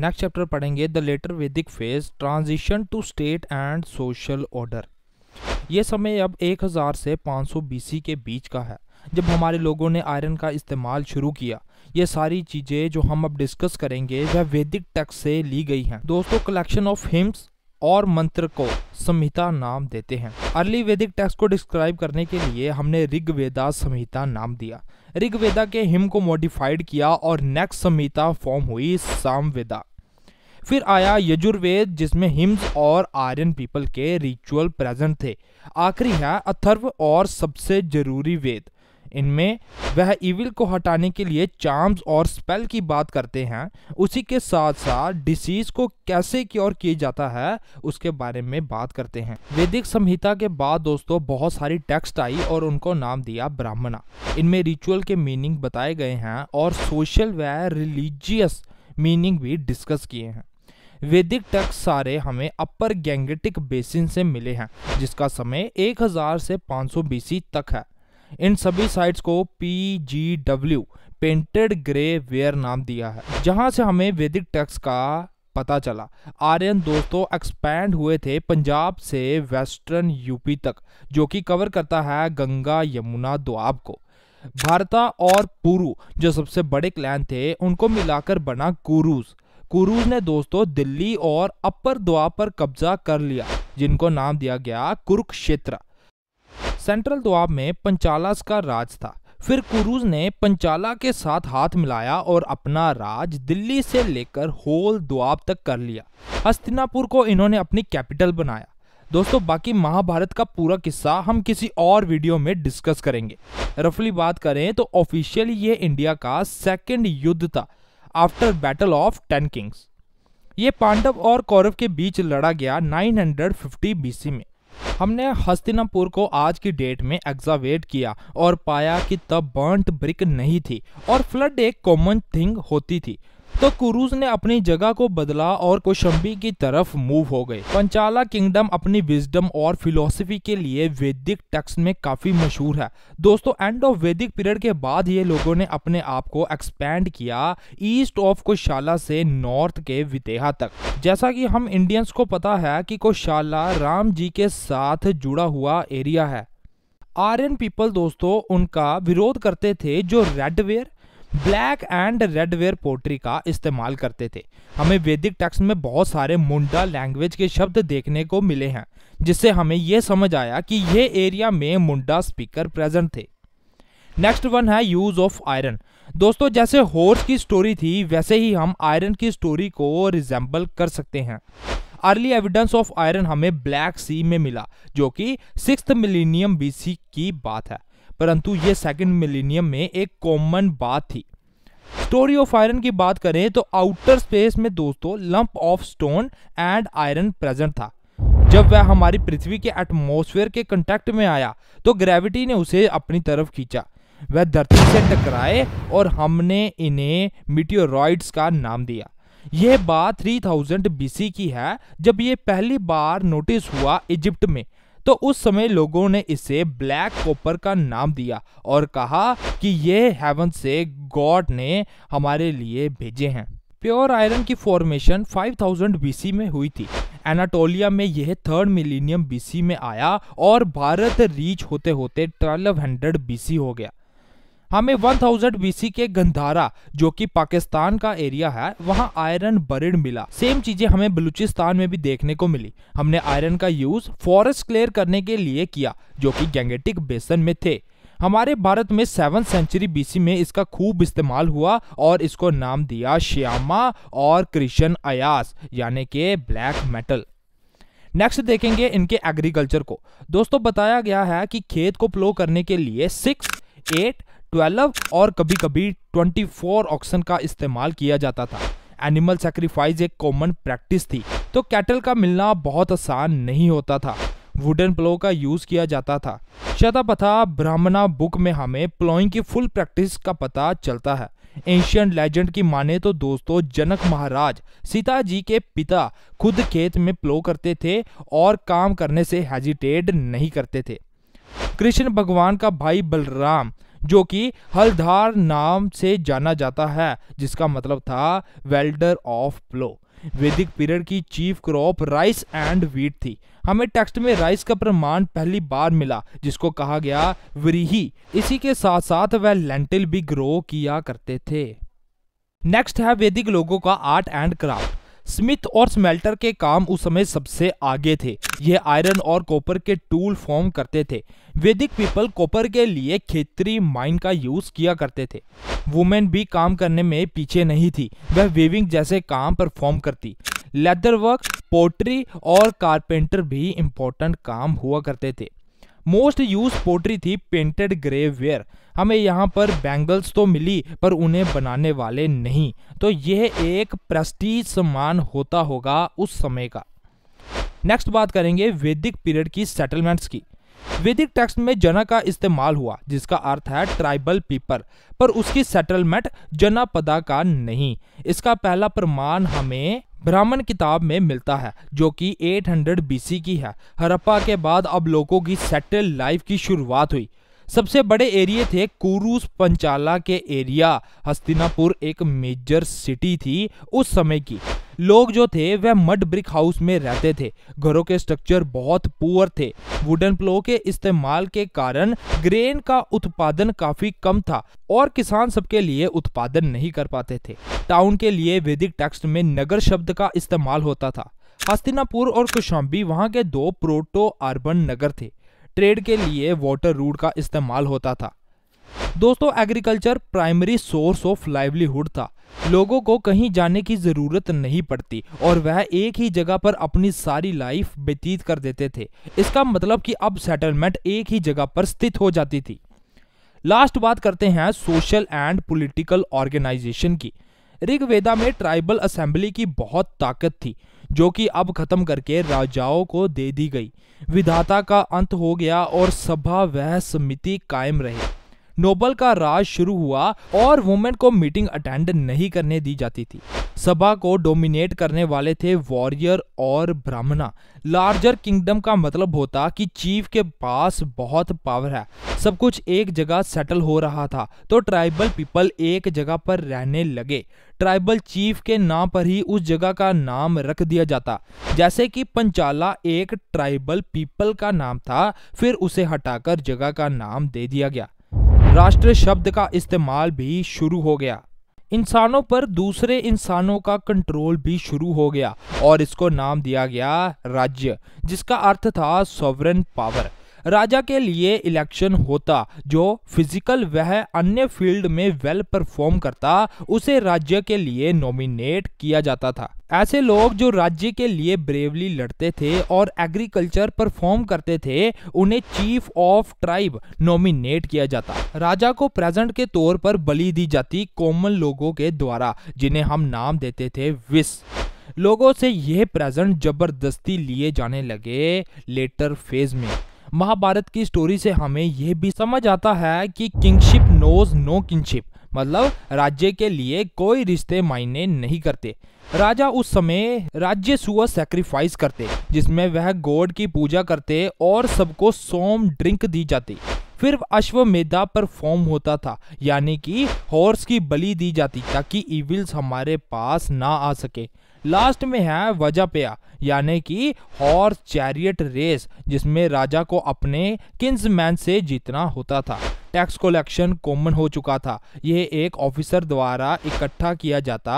next chapter पढ़ेंगे the later Vedic phase transition to state and social order ये समय अब 1000 से 500 बीसी के बीच का है जब हमारे लोगों ने आयरन का इस्तेमाल शुरू किया ये सारी चीज़ें जो हम अब डिस्कस करेंगे वह वैदिक टैक्स से ली गई हैं दोस्तों कलेक्शन ऑफ हिम्स और मंत्र को संहिता नाम देते हैं अर्ली वैदिक टैक्स को डिस्क्राइब करने के लिए हमने ऋग्वेदा संहिता नाम दिया ऋग्वेदा के हिम को मॉडिफाइड किया और नेक्स्ट संहिता फॉर्म हुई सामवेदा फिर आया यजुर्वेद जिसमें हिम्स और आर्यन पीपल के रिचुअल प्रेजेंट थे आखिरी है अथर्व और सबसे जरूरी वेद इनमें वह इविल को हटाने के लिए चार्म्स और स्पेल की बात करते हैं उसी के साथ साथ डिसीज को कैसे क्योर किया जाता है उसके बारे में बात करते हैं वैदिक संहिता के बाद दोस्तों बहुत सारी टेक्स्ट आई और उनको नाम दिया ब्राह्मणा इनमें रिचुअल के मीनिंग बताए गए हैं और सोशल व रिलीजियस मीनिंग भी डिस्कस किए हैं वैदिक टक्स सारे हमें अपर गैंगेटिक बेसिन से मिले हैं जिसका समय 1000 से 500 बीसी तक है इन सभी साइट्स को P G W painted grey ware नाम दिया है जहां से हमें वैदिक टक्स का पता चला आर्यन दोस्तों एक्सपैंड हुए थे पंजाब से वेस्टर्न यूपी तक जो कि कवर करता है गंगा यमुना दुआब को भारता और पुरु जो सबसे बड़े क्लैन थे उनको मिलाकर बना कुरूज कुरूज ने दोस्तों दिल्ली और अपर द्वाब पर कब्जा कर लिया जिनको नाम दिया गया कुरुक्षेत्र सेंट्रल द्वाब में पंचालास का राज था फिर कुरूज ने पंचाला के साथ हाथ मिलाया और अपना राज दिल्ली से लेकर होल द्वाब तक कर लिया हस्तिनापुर को इन्होंने अपनी कैपिटल बनाया दोस्तों बाकी महाभारत का पूरा किस्सा हम किसी और वीडियो में डिस्कस करेंगे रफली बात करें तो ऑफिशियली ये इंडिया का सेकंड युद्ध था after battle of ten kings ये पांडव और कौरव के बीच लड़ा गया 950 बीसी में हमने हस्तिनापुर को आज की डेट में एग्जावेट किया और पाया कि तब बर्ट ब्रिक नहीं थी और फ्लड एक कॉमन थिंग होती थी तो कुरूज ने अपनी जगह को बदला और कोशंबी की तरफ मूव हो गए पंचाला किंगडम अपनी विजडम और फिलोसफी के लिए वैदिक टेक्स में काफी मशहूर है दोस्तों एंड ऑफ वैदिक पीरियड के बाद ये लोगों ने अपने आप को एक्सपैंड किया ईस्ट ऑफ कोशाला से नॉर्थ के वितेहा तक जैसा कि हम इंडियंस को पता है कि कोशाला राम जी के साथ जुड़ा हुआ एरिया है आर्यन पीपल दोस्तों उनका विरोध करते थे जो redware black and red ware pottery का इस्तेमाल करते थे हमें वैदिक टेक्स्ट में बहुत सारे मुंडा लैंग्वेज के शब्द देखने को मिले हैं जिससे हमें यह समझ आया कि यह एरिया में मुंडा स्पीकर प्रेजेंट थे नेक्स्ट वन है यूज ऑफ आयरन दोस्तों जैसे हॉर्स की स्टोरी थी वैसे ही हम आयरन की स्टोरी को रिजेंबल कर सकते हैं अर्ली एविडेंस ऑफ आयरन हमें ब्लैक सी में मिला जो कि सिक्स मिलीनियम बीसी की बात है परंतु ये सेकेंड मिलेनियम में एक कॉमन बात थी स्टोरी ऑफ आयरन की बात करें तो आउटर स्पेस में दोस्तों lump of stone and iron present था जब वह हमारी पृथ्वी के एटमॉस्फेयर के कंटेक्ट में आया तो ग्रेविटी ने उसे अपनी तरफ खींचा वह धरती से टकराए और हमने इन्हें मिटियोरॉइड्स का नाम दिया यह बात 3000 बीसी की है जब ये पहली बार नोटिस हुआ इजिप्ट में तो उस समय लोगों ने इसे ब्लैक कॉपर का नाम दिया और कहा कि ये हेवन से गॉड ने हमारे लिए भेजे हैं प्योर आयरन की फॉर्मेशन 5000 बीसी में हुई थी एनाटोलिया में यह थर्ड मिलीनियम बीसी में आया और भारत रीच होते होते 1200 बीसी हो गया हमें 1000 थाउजेंड के गंधारा जो कि पाकिस्तान का एरिया है वहाँ आयरन बरिड मिला सेम चीजें हमें बलूचिस्तान में भी देखने को मिली हमने आयरन का यूज फॉरेस्ट क्लियर करने के लिए किया जो कि गैंगेटिक बेसन में थे हमारे भारत में सेवन सेंचुरी बीसी में इसका खूब इस्तेमाल हुआ और इसको नाम दिया श्यामा और क्रिशन अयास यानी के ब्लैक मेटल नेक्स्ट देखेंगे इनके एग्रीकल्चर को दोस्तों बताया गया है कि खेत को प्लो करने के लिए सिक्स एट ट्वेल्व और कभी कभी ट्वेंटी फोर ऑक्शन का इस्तेमाल किया जाता था एनिमल सेक्रीफाइस एक कॉमन प्रैक्टिस थी तो कैटल का मिलना बहुत आसान नहीं होता था वुडन प्लो का यूज किया जाता था शता शतापथा ब्राह्मणा बुक में हमें प्लोइंग की फुल प्रैक्टिस का पता चलता है एशियन लेजेंड की माने तो दोस्तों जनक महाराज सीता जी के पिता खुद खेत में प्लो करते थे और काम करने से हेजिटेट नहीं करते थे कृष्ण भगवान का भाई बलराम जो कि हलधार नाम से जाना जाता है जिसका मतलब था welder of plough Vedic period की chief crop rice and wheat थी हमें टेक्स्ट में राइस का प्रमाण पहली बार मिला जिसको कहा गया व्रीही इसी के साथ साथ वह लेंटिल भी ग्रो किया करते थे नेक्स्ट है वैदिक लोगों का आर्ट एंड क्राफ्ट स्मिथ और स्मेल्टर के काम उस समय सबसे आगे थे ये आयरन और कॉपर के टूल फॉर्म करते थे वैदिक पीपल कॉपर के लिए खेतरी माइन का यूज किया करते थे वुमेन भी काम करने में पीछे नहीं थी वह वेविंग जैसे काम परफॉर्म करती लेदर वर्क पोट्री और कारपेंटर भी इम्पोर्टेंट काम हुआ करते थे मोस्ट यूज पोट्री थी पेंटेड ग्रेवेयर हमें यहाँ पर बैंगल्स तो मिली पर उन्हें बनाने वाले नहीं तो यह एक प्रस्टीज सम्मान होता होगा उस समय का नेक्स्ट बात करेंगे वैदिक पीरियड की सेटलमेंट्स की वैदिक टेक्स्ट में जना का इस्तेमाल हुआ जिसका अर्थ है ट्राइबल पीपल पर उसकी सेटलमेंट जनापदा का नहीं इसका पहला प्रमाण हमें ब्राह्मण किताब में मिलता है जो कि 800 बीसी की है हरप्पा के बाद अब लोगों की सेटल लाइफ की शुरुआत हुई सबसे बड़े एरिए थे कुरूस पंचाला के एरिया हस्तिनापुर एक मेजर सिटी थी उस समय की लोग जो थे वह मड ब्रिक हाउस में रहते थे घरों के स्ट्रक्चर बहुत पुअर थे वुडन प्लो के इस्तेमाल के कारण ग्रेन का उत्पादन काफी कम था और किसान सबके लिए उत्पादन नहीं कर पाते थे टाउन के लिए वैदिक टेक्स्ट में नगर शब्द का इस्तेमाल होता था हस्तिनापुर और कुशाम्बी वहां के दो प्रोटो अर्बन नगर थे ट्रेड के लिए वाटर रूट का इस्तेमाल होता था दोस्तों agriculture primary source of livelihood था लोगों को कहीं जाने की ज़रूरत नहीं पड़ती और वह एक ही जगह पर अपनी सारी लाइफ व्यतीत कर देते थे इसका मतलब कि अब सेटलमेंट एक ही जगह पर स्थित हो जाती थी लास्ट बात करते हैं सोशल एंड पॉलिटिकल ऑर्गेनाइजेशन की ऋग्वेदा में ट्राइबल असेंबली की बहुत ताकत थी जो कि अब खत्म करके राजाओं को दे दी गई विधाता का अंत हो गया और सभा वह समिति कायम रही नोबल का राज शुरू हुआ और वुमेन को मीटिंग अटेंड नहीं करने दी जाती थी सभा को डोमिनेट करने वाले थे वॉरियर और ब्राह्मणा लार्जर किंगडम का मतलब होता कि चीफ के पास बहुत पावर है सब कुछ एक जगह सेटल हो रहा था तो ट्राइबल पीपल एक जगह पर रहने लगे ट्राइबल चीफ के नाम पर ही उस जगह का नाम रख दिया जाता जैसे कि पंचाला एक ट्राइबल पीपल का नाम था फिर उसे हटाकर जगह का नाम दे दिया गया राष्ट्र शब्द का इस्तेमाल भी शुरू हो गया इंसानों पर दूसरे इंसानों का कंट्रोल भी शुरू हो गया और इसको नाम दिया गया राज्य जिसका अर्थ था सॉवरन पावर राजा के लिए इलेक्शन होता जो फिजिकल वह अन्य फील्ड में वेल परफॉर्म करता उसे राज्य के लिए नॉमिनेट किया जाता था ऐसे लोग जो राज्य के लिए ब्रेवली लड़ते थे और एग्रीकल्चर परफॉर्म करते थे उन्हें चीफ ऑफ ट्राइब नॉमिनेट किया जाता राजा को प्रेजेंट के तौर पर बलि दी जाती कॉमन लोगों के द्वारा जिन्हें हम नाम देते थे विस लोगों से यह प्रेजेंट जबरदस्ती लिए जाने लगे लेटर फेज में महाभारत की स्टोरी से हमें यह भी समझ आता है कि किंगशिप नोज नो किंगशिप मतलब राज्य के लिए कोई रिश्ते मायने नहीं करते राजा उस समय राज्य सुअर सेक्रीफाइस करते जिसमें वह गॉड की पूजा करते और सबको सोम ड्रिंक दी जाती फिर अश्वमेधा परफॉर्म होता था यानी कि हॉर्स की बलि दी जाती ताकि इविल्स हमारे पास ना आ सके लास्ट में है वजपेया यानी कि हॉर्स चैरियट रेस जिसमें राजा को अपने किंग्समैन से जीतना होता था टैक्स कलेक्शन कॉमन हो चुका था यह एक ऑफिसर द्वारा इकट्ठा किया जाता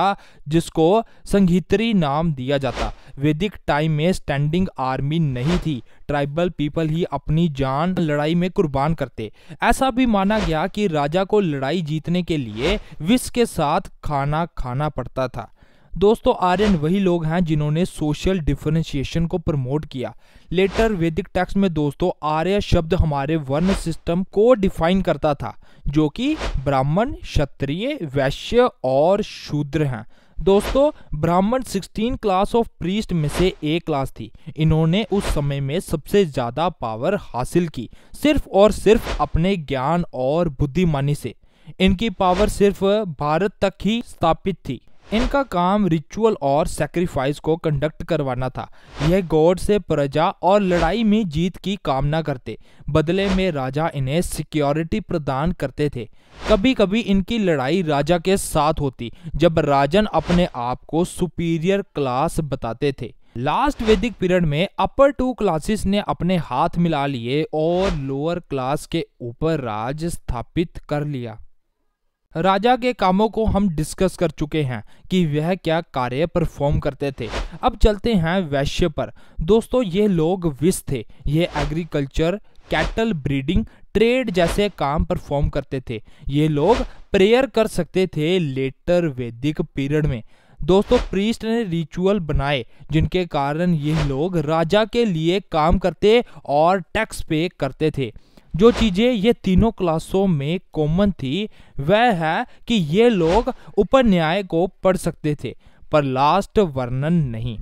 जिसको संगीतरी नाम दिया जाता वैदिक टाइम में स्टैंडिंग आर्मी नहीं थी ट्राइबल पीपल ही अपनी जान लड़ाई में कुर्बान करते ऐसा भी माना गया कि राजा को लड़ाई जीतने के लिए विष के साथ खाना खाना पड़ता था दोस्तों आर्यन वही लोग हैं जिन्होंने सोशल डिफ्रेंशिएशन को प्रमोट किया लेटर वैदिक टेक्स्ट में दोस्तों आर्य शब्द हमारे वर्ण सिस्टम को डिफाइन करता था जो कि ब्राह्मण क्षत्रिय वैश्य और शूद्र हैं दोस्तों ब्राह्मण 16 क्लास ऑफ प्रीस्ट में से एक क्लास थी इन्होंने उस समय में सबसे ज़्यादा पावर हासिल की सिर्फ और सिर्फ अपने ज्ञान और बुद्धिमानी से इनकी पावर सिर्फ भारत तक ही स्थापित थी इनका काम रिचुअल और सेक्रीफाइस को कंडक्ट करवाना था यह गॉड से प्रजा और लड़ाई में जीत की कामना करते बदले में राजा इन्हें सिक्योरिटी प्रदान करते थे कभी कभी इनकी लड़ाई राजा के साथ होती जब राजन अपने आप को सुपीरियर क्लास बताते थे लास्ट वैदिक पीरियड में अपर टू क्लासेस ने अपने हाथ मिला लिए और लोअर क्लास के ऊपर राज स्थापित कर लिया राजा के कामों को हम डिस्कस कर चुके हैं कि वह क्या कार्य परफॉर्म करते थे अब चलते हैं वैश्य पर दोस्तों ये लोग विष थे ये एग्रीकल्चर कैटल ब्रीडिंग ट्रेड जैसे काम परफॉर्म करते थे ये लोग प्रेयर कर सकते थे लेटर वैदिक पीरियड में दोस्तों प्रीस्ट ने रिचुअल बनाए जिनके कारण ये लोग राजा के लिए काम करते और टैक्स पे करते थे जो चीज़ें ये तीनों क्लासों में कॉमन थी वह है कि ये लोग उपन्याय को पढ़ सकते थे पर लास्ट वर्णन नहीं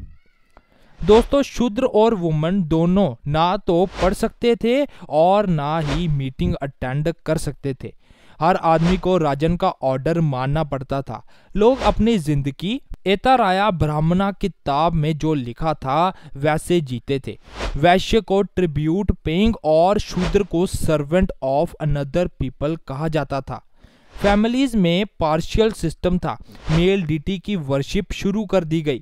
दोस्तों शूद्र और वुमन दोनों ना तो पढ़ सकते थे और ना ही मीटिंग अटेंड कर सकते थे हर आदमी को राजन का ऑर्डर मानना पड़ता था लोग अपनी जिंदगी एताराया ब्राह्मणा किताब में जो लिखा था वैसे जीते थे वैश्य को ट्रिब्यूट पेंग और शूद्र को सर्वेंट ऑफ अनदर पीपल कहा जाता था फैमिलीज में पार्शियल सिस्टम था मेल डिटी की वर्शिप शुरू कर दी गई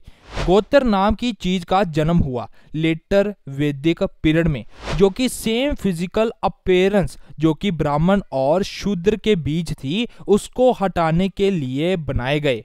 गोत्र नाम की चीज का जन्म हुआ लेटर वैदिक पीरियड में जो कि सेम फिजिकल अपेयरेंस जो कि ब्राह्मण और शूद्र के बीच थी उसको हटाने के लिए बनाए गए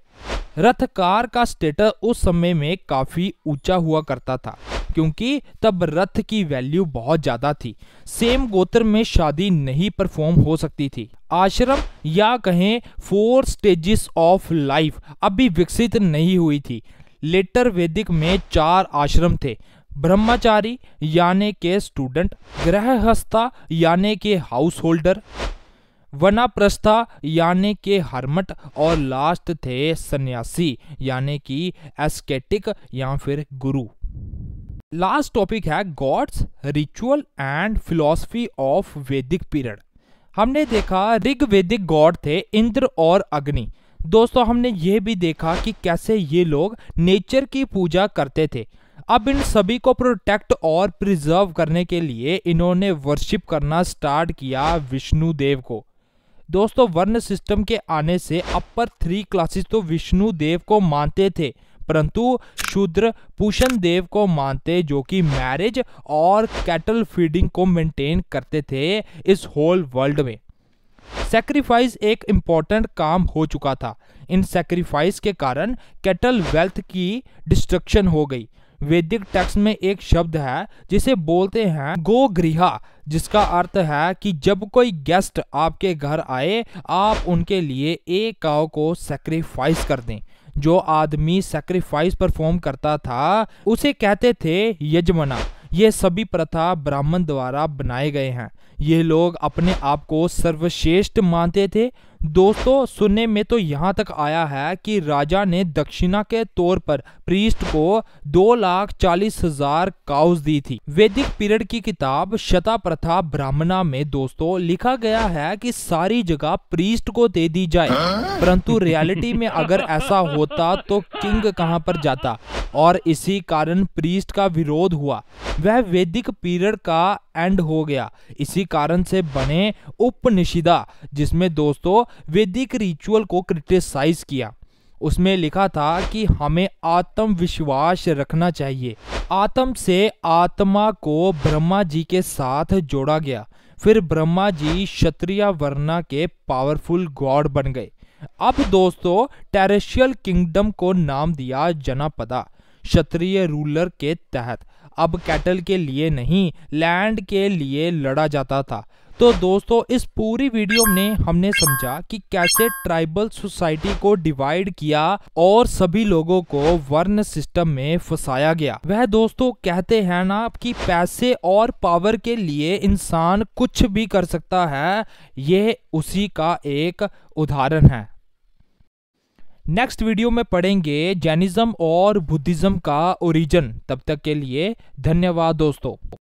रथकार का स्टेटस उस समय में काफ़ी ऊंचा हुआ करता था क्योंकि तब रथ की वैल्यू बहुत ज़्यादा थी सेम गोत्र में शादी नहीं परफॉर्म हो सकती थी आश्रम या कहें फोर स्टेजेस ऑफ लाइफ अभी विकसित नहीं हुई थी लेटर वैदिक में चार आश्रम थे ब्रह्मचारी यानी के स्टूडेंट गृहस्था यानी के हाउस होल्डर वनाप्रस्था यानी के हरमट और लास्ट थे सन्यासी यानी कि एस्केटिक या फिर गुरु लास्ट टॉपिक है gods ritual and philosophy of Vedic period हमने देखा ऋग वैदिक गॉड थे इंद्र और अग्नि दोस्तों हमने ये भी देखा कि कैसे ये लोग नेचर की पूजा करते थे अब इन सभी को प्रोटेक्ट और प्रिजर्व करने के लिए इन्होंने वर्शिप करना स्टार्ट किया विष्णु देव को दोस्तों वर्ण सिस्टम के आने से अपर थ्री क्लासेस तो विष्णु देव को मानते थे परंतु शूद्र पूषण देव को मानते जो कि मैरिज और कैटल फीडिंग को मेंटेन करते थे इस होल वर्ल्ड में सेक्रीफाइस एक इम्पॉर्टेंट काम हो चुका था इन सेक्रीफाइस के कारण कैटल वेल्थ की डिस्ट्रक्शन हो गई वैदिक टेक्स्ट में एक शब्द है जिसे बोलते हैं गोगृहा जिसका अर्थ है कि जब कोई गेस्ट आपके घर आए आप उनके लिए एक काव को सेक्रीफाइस कर दें जो आदमी सेक्रीफाइस परफॉर्म करता था उसे कहते थे यजमना ये सभी प्रथा ब्राह्मण द्वारा बनाए गए हैं ये लोग अपने आप को सर्वश्रेष्ठ मानते थे दोस्तों सुनने में तो यहाँ तक आया है कि राजा ने दक्षिणा के तौर पर प्रीस्ट को दो लाख चालीस हजार काउस दी थी वैदिक पीरियड की किताब शता प्रथा ब्राह्मणा में दोस्तों लिखा गया है कि सारी जगह प्रीस्ट को दे दी जाए परंतु रियलिटी में अगर ऐसा होता तो किंग कहाँ पर जाता और इसी कारण प्रीस्ट का विरोध हुआ वह वैदिक पीरियड का एंड हो गया इसी कारण से बने उपनिषिदा जिसमें दोस्तों वैदिक रिचुअल को क्रिटिसाइज किया उसमें लिखा था कि हमें आत्मविश्वास रखना चाहिए आत्म से आत्मा को ब्रह्मा जी के साथ जोड़ा गया फिर ब्रह्मा जी क्षत्रिय वर्णा के पावरफुल गॉड बन गए अब दोस्तों टेरेशियल किंगडम को नाम दिया जनापदा क्षत्रिय रूलर के तहत अब कैटल के लिए नहीं लैंड के लिए लड़ा जाता था तो दोस्तों इस पूरी वीडियो में हमने समझा कि कैसे ट्राइबल सोसाइटी को डिवाइड किया और सभी लोगों को वर्ण सिस्टम में फंसाया गया वह दोस्तों कहते हैं ना कि पैसे और पावर के लिए इंसान कुछ भी कर सकता है यह उसी का एक उदाहरण है नेक्स्ट वीडियो में पढ़ेंगे जैनिज्म और बुद्धिज्म का ओरिजिन तब तक के लिए धन्यवाद दोस्तों